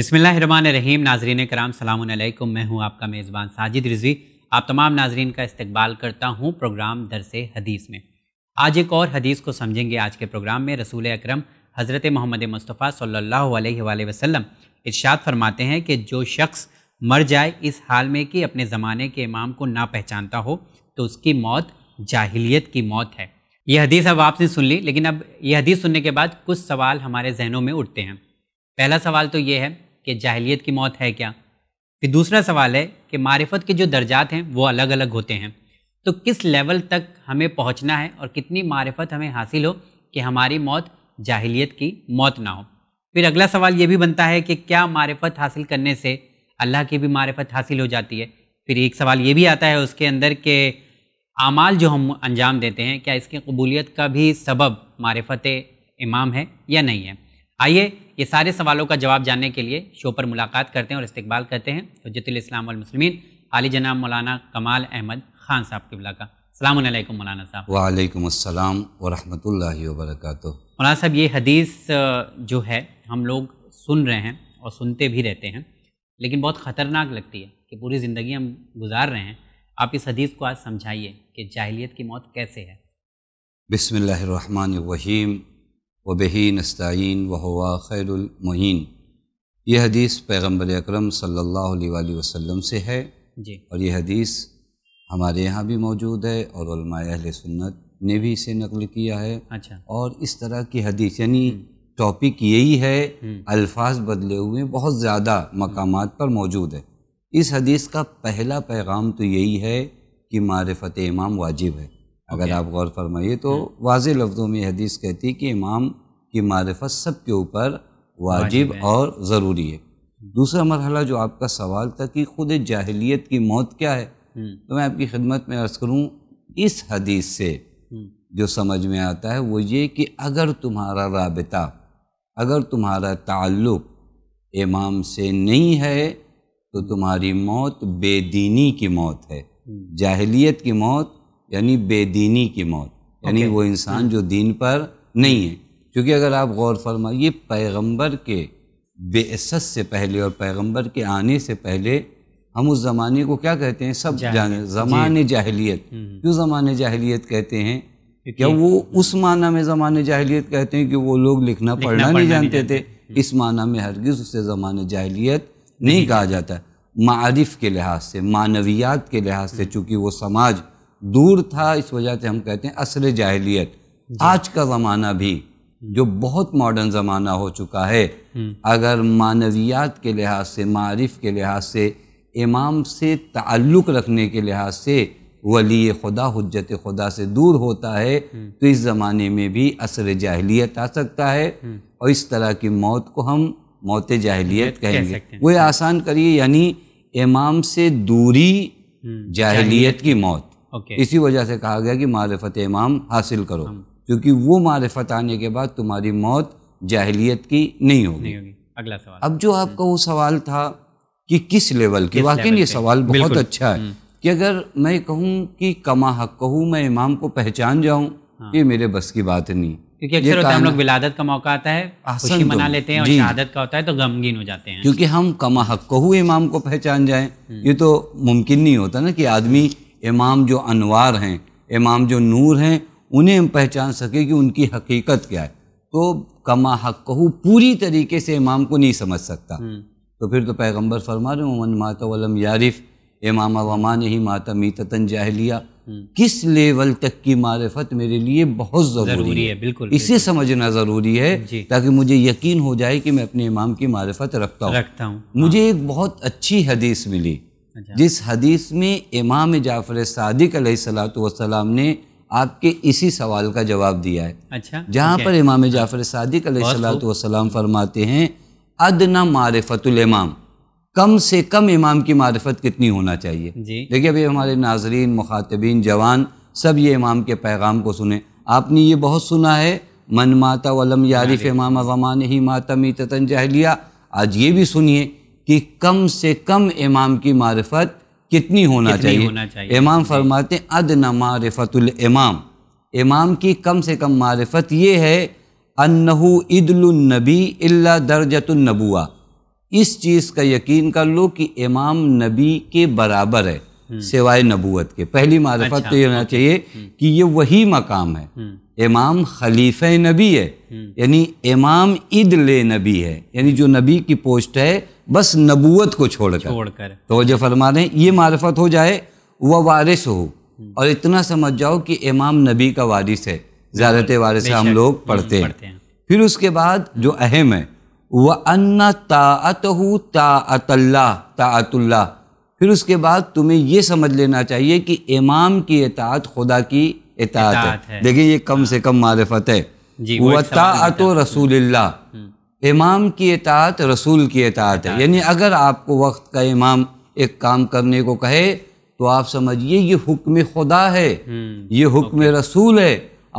बिसमीम नाजरीन कराम सलामकुम मैं हूँ आपका मेज़बान साजिद रिजवी आप तमाम नाजरन का इस्तबाल करता हूँ प्रोग्राम दरस हदीस में आज एक और हदीस को समझेंगे आज के प्रोग्राम में रसूल अक्रम हज़रत मोहम्मद मुस्तफ़ा सल्ला वसम इर्शाद फरमाते हैं कि जो शख्स मर जाए इस हाल में कि अपने ज़माने के इमाम को ना पहचानता हो तो उसकी मौत जाहिलियत की मौत है यह हदीस अब आपने सुन ली लेकिन अब यह हदीस सुनने के बाद कुछ सवाल हमारे जहनों में उठते हैं पहला सवाल तो ये है कि जाहलीत की मौत है क्या फिर दूसरा सवाल है कि मारिफत के जो दर्जात हैं वो अलग अलग होते हैं तो किस लेवल तक हमें पहुंचना है और कितनी मारिफत हमें हासिल हो कि हमारी मौत जाहिलियत की मौत ना हो फिर अगला सवाल ये भी बनता है कि क्या मारिफत हासिल करने से अल्लाह की भी मारिफत हासिल हो जाती है फिर एक सवाल ये भी आता है उसके अंदर के आमाल जो हम अंजाम देते हैं क्या इसकी कबूलियत का भी सबब मारिफत इमाम है या नहीं है आइए ये सारे सवालों का जवाब जानने के लिए शो पर मुलाकात करते हैं और इस्तकबाल करते हैं हजतल तो इस्लाम मुसलमिन आली जनाब मौलाना कमाल अहमद खान साहब के बिला का सलामकुम मौलाना साहब वालेकुम अस्सलाम वरहमतुल्लाहि मौलाना साहब ये हदीस जो है हम लोग सुन रहे हैं और सुनते भी रहते हैं लेकिन बहुत ख़तरनाक लगती है कि पूरी ज़िंदगी हम गुजार रहे हैं आप इस हदीस को आज समझाइए कि जाहलीत की मौत कैसे है बिसमीम वबही नस्तीन वहवा खैरमैन ये हदीस पैगम्बर अक्रम सल्लल्लाहु वसम से है जी। और यह हदीस हमारे यहाँ भी मौजूद है और अहल सुन्नत ने भी इसे नकल किया है अच्छा और इस तरह की हदीस यानी हम्म। टॉपिक यही है हम्म। अल्फाज बदले हुए बहुत ज़्यादा मकाम पर मौजूद है इस हदीस का पहला पैगाम तो यही है कि मारफत इमाम वाजिब है अगर आप गौर फरमाइए तो हम्म। वाज लफ्ज़ों में हदीस कहती है कि इमाम की मारफत सब के ऊपर वाजिब और ज़रूरी है हम्म। दूसरा मरहला जो आपका सवाल था कि खुद जाहलीत की मौत क्या है हम्म। तो मैं आपकी खिदमत में अर्ज़ करूँ इस हदीस से जो समझ में आता है वो ये कि अगर तुम्हारा रबता अगर तुम्हारा ताल्लुक़ इमाम से नहीं है तो तुम्हारी मौत बेदीनी की मौत है जाहलीत की मौत यानी बेदीनी की मौत यानी okay. वो इंसान जो दीन पर नहीं है क्योंकि अगर आप गौर फरमाइए ये पैगंबर के बेसत से पहले और पैगंबर के आने से पहले हम उस ज़माने को क्या कहते हैं सब जाने ज़मान जाहलीत हम्म। क्यों ज़मान जाहलीत कहते हैं क्या वो उस माना में ज़मान जाहलीत कहते हैं कि वो लोग लिखना, पढ़ना नहीं जानते थे हम्म। इस माना में हरगिज़ उसे ज़मान जाहलीत नहीं कहा जाता मारिफ के लिहाज से मानवियात के लिहाज से हम्म। चूँकि वो समाज दूर था इस वजह से हम कहते हैं असर जाहलीत आज का ज़माना भी जो बहुत मॉडर्न ज़माना हो चुका है हम्म। अगर मानवियात के लिहाज से मारिफ के लिहाज से इमाम से ताल्लुक़ रखने के लिहाज से वली खुदा हजत खुदा से दूर होता है हम्म। तो इस ज़माने में भी असर जाहलीत आ सकता है हम्म। और इस तरह की मौत को हम मौत जाहलीत कहेंगे वो आसान करिए यानी इमाम से दूरी जाहलीत की मौत okay. इसी वजह से कहा गया कि मालफत इमाम हासिल करो क्योंकि वो मालफत आने के बाद तुम्हारी मौत जाहलीत की नहीं होगी हो अगला सवाल अब जो आपका वो सवाल था कि किस लेवल की वाकई ये सवाल बहुत अच्छा है हम्म। कि अगर मैं कहूँ कि कमा हक कहूँ मैं इमाम को पहचान जाऊँ हाँ। ये मेरे बस की बात नहीं क्योंकि अक्सर होता है हम लोग विलादत का मौका आता है खुशी मना लेते हैं और शहादत का होता है तो गमगीन हो जाते हैं क्योंकि हम कमा हक कहू इमाम को पहचान जाएं हम्म। ये तो मुमकिन नहीं होता ना कि आदमी इमाम जो अनवार हैं इमाम जो नूर हैं उन्हें हम पहचान सकें कि उनकी हकीकत क्या है तो कमा हक कहूँ पूरी तरीके से इमाम को नहीं समझ सकता हम्म। तो फिर तो पैगंबर फरमा रहे उमन माता वलम यारिफ इमाम वमा नहीं माता मीतन जाहलिया हम्म। किस लेवल तक की मारफत मेरे लिए बहुत ज़रूरी, ज़रूरी है, है बिल्कुल इसे बिल्कुल। समझना ज़रूरी है ताकि मुझे यकीन हो जाए कि मैं अपने इमाम की मारफत रखता हूँ रखता हूँ मुझे हाँ। एक बहुत अच्छी हदीस मिली अच्छा। जिस हदीस में इमाम जाफ़र सादिक सलाम ने आपके इसी सवाल का जवाब दिया है अच्छा जहाँ पर इमाम जाफ़र सादिक सलाम फरमाते हैं अदना मारफतुल कम से कम इमाम की मारफत कितनी होना चाहिए देखिए अभी हमारे नाजरीन मुखातबीन जवान सब ये इमाम के पैगाम को सुने आपने ये बहुत सुना है मन माता वलम यारिफ इमाम अवामान ही माता मी ततन जहलिया आज ये भी सुनिए कि कम से कम इमाम की मारफत कितनी होना कितनी चाहिए होना चाहिए इमाम फरमाते न मारफतुल इमाम इमाम की कम से कम मारफत ये है अन्नहु ईदुलनबी अल्ला दर्जतुलनबुआ इस चीज़ का यकीन कर लो कि इमाम नबी के बराबर है हम्म। सिवाय नबूत के पहली मारफत अच्छा, तो ये होना चाहिए हम्म। कि ये वही मकाम है हम्म। इमाम खलीफ नबी है यानी इमाम ईद नबी है यानी जो नबी की पोस्ट है बस नबूत को छोड़कर छोड़कर तो जो फरमा रहे हैं ये मार्फत हो जाए वह वारिस हो हम्म। और इतना समझ जाओ कि इमाम नबी का वारिस है ज्यादात हम्म। वारिस हम लोग पढ़ते हैं फिर उसके बाद जो अहम है वह अन्ना ताअत हो ताअतल्ला ताअतुल्ला फिर उसके बाद तुम्हें ये समझ लेना चाहिए कि इमाम की इतात खुदा की इतात है, है। देखिए ये कम हाँ। से कम मारफत है वह ताअत रसूल इमाम की इतात रसूल की इतात है यानी अगर आपको वक्त का इमाम एक काम करने को कहे तो आप समझिए ये हुक्म खुदा है हम्म, ये हुक्म रसूल है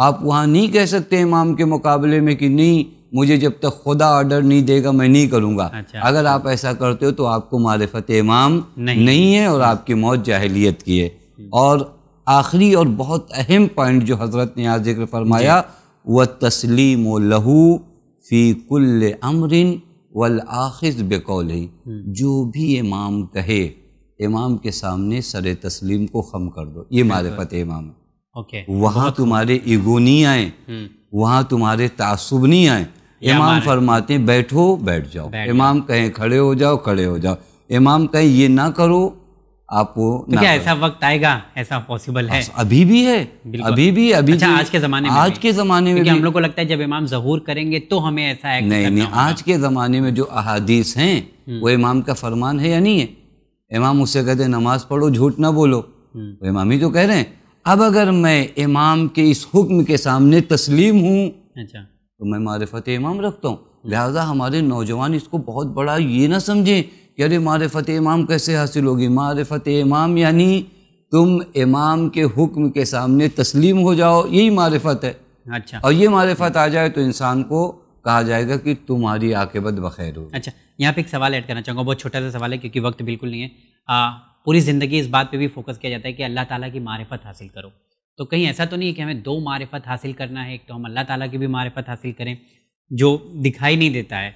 आप वहाँ नहीं कह सकते इमाम के मुकाबले में कि नहीं मुझे जब तक खुदा ऑर्डर नहीं देगा मैं नहीं करूँगा अच्छा, अगर आप ऐसा करते हो तो आपको मारफत इमाम नहीं, नहीं है और आपकी मौत जाहलीत की है हम्म। और आखिरी और बहुत अहम पॉइंट जो हज़रत ने आज जिक्र फरमाया वह तस्लीम लहू फ़ी कुल अमरिन वल आखिज बेकौल हम्म। जो भी इमाम कहे इमाम के सामने सर तस्लीम को खम कर दो ये मारफत इमाम है ओके वहाँ तुम्हारे ईगो नहीं आए हम्म। वहाँ तुम्हारे तासुब नहीं आए इमाम फरमाते बैठो बैठ जाओ इमाम कहें खड़े हो जाओ खड़े हो जाओ इमाम कहें ये ना करो आप वो तो क्या ऐसा वक्त आएगा ऐसा पॉसिबल है हाँ, अभी भी है अभी भी अभी अच्छा, भी, आज के जमाने में आज के जमाने में हम लोग को लगता है जब इमाम जहूर करेंगे तो हमें ऐसा है नहीं नहीं आज के जमाने में जो अहादीस हैं हम्म। वो इमाम का फरमान है या नहीं है इमाम उससे कहते हैं नमाज पढ़ो झूठ ना बोलो वो हम्म। तो इमाम ही तो कह रहे हैं अब अगर मैं इमाम के इस हुक्म के सामने तस्लीम हूँ अच्छा तो मैं मारफत इमाम रखता हूँ लिहाजा हमारे नौजवान इसको बहुत बड़ा ये ना समझें अरे मारफत इमाम कैसे हासिल होगी मारफत इमाम यानी तुम इमाम के हुक्म के सामने तस्लीम हो जाओ यही मारफत है अच्छा और ये मारफत आ जाए तो इंसान को कहा जाएगा कि तुम्हारी आकेबत बखैर हो अच्छा यहाँ पे एक सवाल ऐड करना चाहूँगा बहुत छोटा सा सवाल है क्योंकि वक्त बिल्कुल नहीं है आ, पूरी ज़िंदगी इस बात पे भी फोकस किया जाता है कि अल्लाह ताला की मारफत हासिल करो तो कहीं ऐसा तो नहीं है कि हमें दो मारफत हासिल करना है एक तो हम अल्लाह ताला की भी मारफत हासिल करें जो दिखाई नहीं देता है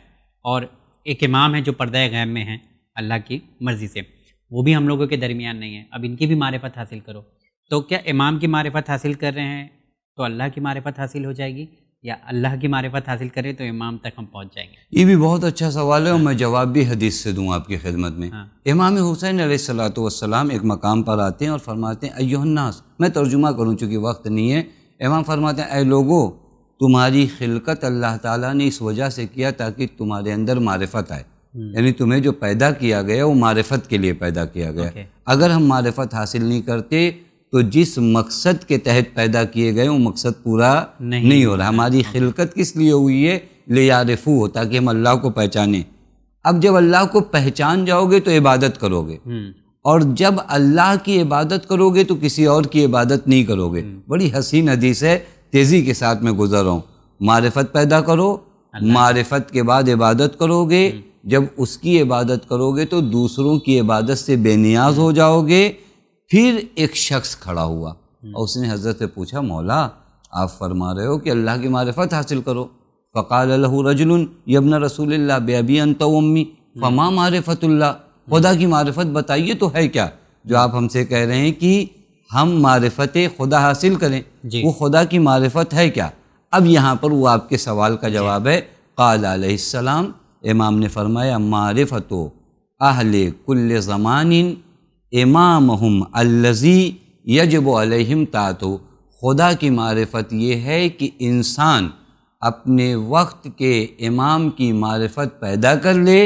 और एक इमाम है जो पर्दा गैम में है अल्लाह की मर्ज़ी से वो भी हम लोगों के दरमियान नहीं है अब इनकी भी मारफत हासिल करो तो क्या इमाम की मारफत हासिल कर रहे हैं तो अल्लाह की मारफत हासिल हो जाएगी या अल्लाह की मारफत हासिल करें तो इमाम तक हम पहुँच जाएंगे ये भी बहुत अच्छा सवाल है और मैं जवाब भी हदीस से दूँ आपकी खिदमत में हाँ। इमाम हुसैन सलाम एक मकाम पर आते हैं और फरमाते हैं अयोन्नास मैं तर्जुमा करूँ चूँकि वक्त नहीं है इमाम फरमाते हैं अय लोगो तुम्हारी खिलकत अल्लाह ताला ने इस वजह से किया ताकि तुम्हारे अंदर मारफत आए हम्म। यानी तुम्हें जो पैदा किया गया वो मारफत के लिए पैदा किया गया okay. अगर हम मारफत हासिल नहीं करते तो जिस मकसद के तहत पैदा किए गए वो मकसद पूरा नहीं, नहीं हो रहा हमारी खिलकत किस लिए हुई है ले यारफू हो ताकि हम अल्लाह को पहचाने अब जब अल्लाह को पहचान जाओगे तो इबादत करोगे हम्म। और जब अल्लाह की इबादत करोगे तो किसी और की इबादत नहीं करोगे हम्म। बड़ी हसीन हदीस है तेज़ी के साथ मैं गुजर रहा हूँ मारफत पैदा करो मारफत के बाद इबादत करोगे जब उसकी इबादत करोगे तो दूसरों की इबादत से बेनियाज हो जाओगे फिर एक शख्स खड़ा हुआ हम्म। और उसने हजरत से पूछा मौला आप फरमा रहे हो कि अल्लाह की मारफत हासिल करो फ़काल रजुल यबन रसूल बेअबी तो अम्मी हम्म। फमा मारफतुल्ला हम्म। खुदा की मारफत बताइए तो है क्या जो आप हमसे कह रहे हैं कि हम मारफत खुदा हासिल करें वो खुदा की मारफत है क्या अब यहाँ पर वो आपके सवाल का जवाब है काल सलाम इमाम ने फरमाया मारफतो अहल कुल ज़मानिन इमाम हम अल्लज़ी यजब अलहम तातो खुदा की मारफ़त ये है कि इंसान अपने वक्त के इमाम की मारफ़त पैदा कर ले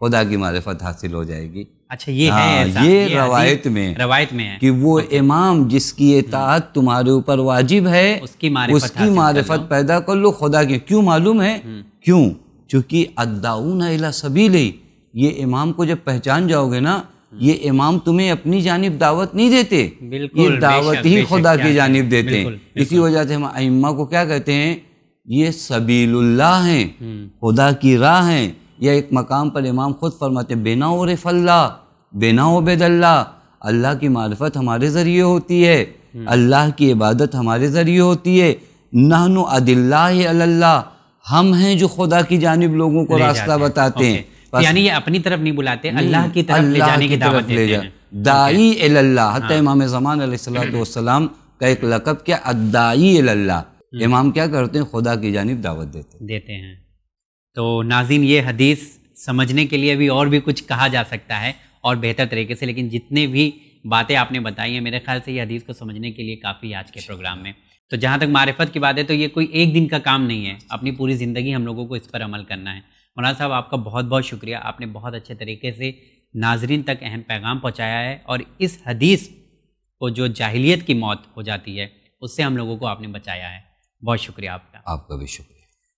खुदा की मारफ़त हासिल हो जाएगी अच्छा ये हाँ, है ये, ये रवायत में रवायत में है कि वो इमाम जिसकी इतात हम्म। तुम्हारे ऊपर वाजिब है उसकी मारफत उसकी मारिफत पैदा कर लो खुदा की क्यों मालूम है हम्म। क्यों चूँकि अद्दाऊन अला सभी ये इमाम को जब पहचान जाओगे ना ये इमाम तुम्हें अपनी जानब दावत नहीं देते ये दावत ही खुदा की जानब देते हैं इसी वजह से हम अम्मा को क्या कहते हैं ये सबीलुल्लाह हैं हम्म। खुदा की राह हैं यह एक मकाम पर इमाम खुद फरमाते बेना रफ़ल्ला बेना बेदल्ला अल्लाह की मार्फत हमारे ज़रिए होती है हम्म। अल्लाह की इबादत हमारे ज़रिए होती है नहनु अदिल्ला अल्लाह हम हैं जो खुदा की जानब लोगों को रास्ता बताते हैं तो यानी ये अपनी तरफ नहीं बुलाते अल्लाह की तरफ ले जाने की दावत ले जा दाई हाँ। इमाम जमान हम्म। का एक लकब क्या अदाई हम्म। इमाम क्या करते हैं खुदा की जानब दावत देते देते हैं तो नाजिन ये हदीस समझने के लिए भी और भी कुछ कहा जा सकता है और बेहतर तरीके से लेकिन जितने भी बातें आपने बताई हैं मेरे ख्याल से ये हदीस को समझने के लिए काफ़ी आज के अच्छा। प्रोग्राम में तो जहाँ तक मारिफत की बात है तो ये कोई एक दिन का काम नहीं है अपनी पूरी ज़िंदगी हम लोगों को इस पर अमल करना है मौलाना साहब आपका बहुत बहुत शुक्रिया आपने बहुत अच्छे तरीके से नाजरीन तक अहम पैगाम पहुँचाया है और इस हदीस को जो जाहिलियत की मौत हो जाती है उससे हम लोगों को आपने बचाया है बहुत शुक्रिया आपका आपका भी शुक्रिया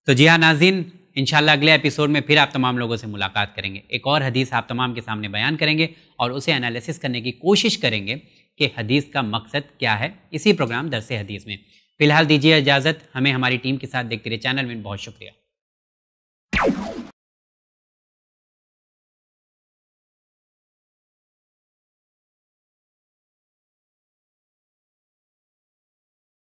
तो जी हाँ नाजीन इंशाल्लाह अगले एपिसोड में फिर आप तमाम लोगों से मुलाकात करेंगे एक और हदीस आप तमाम के सामने बयान करेंगे और उसे एनालिसिस करने की कोशिश करेंगे कि हदीस का मकसद क्या है इसी प्रोग्राम दरस हदीस में फिलहाल दीजिए इजाज़त हमें हमारी टीम के साथ देखते रहे चैनल में बहुत शुक्रिया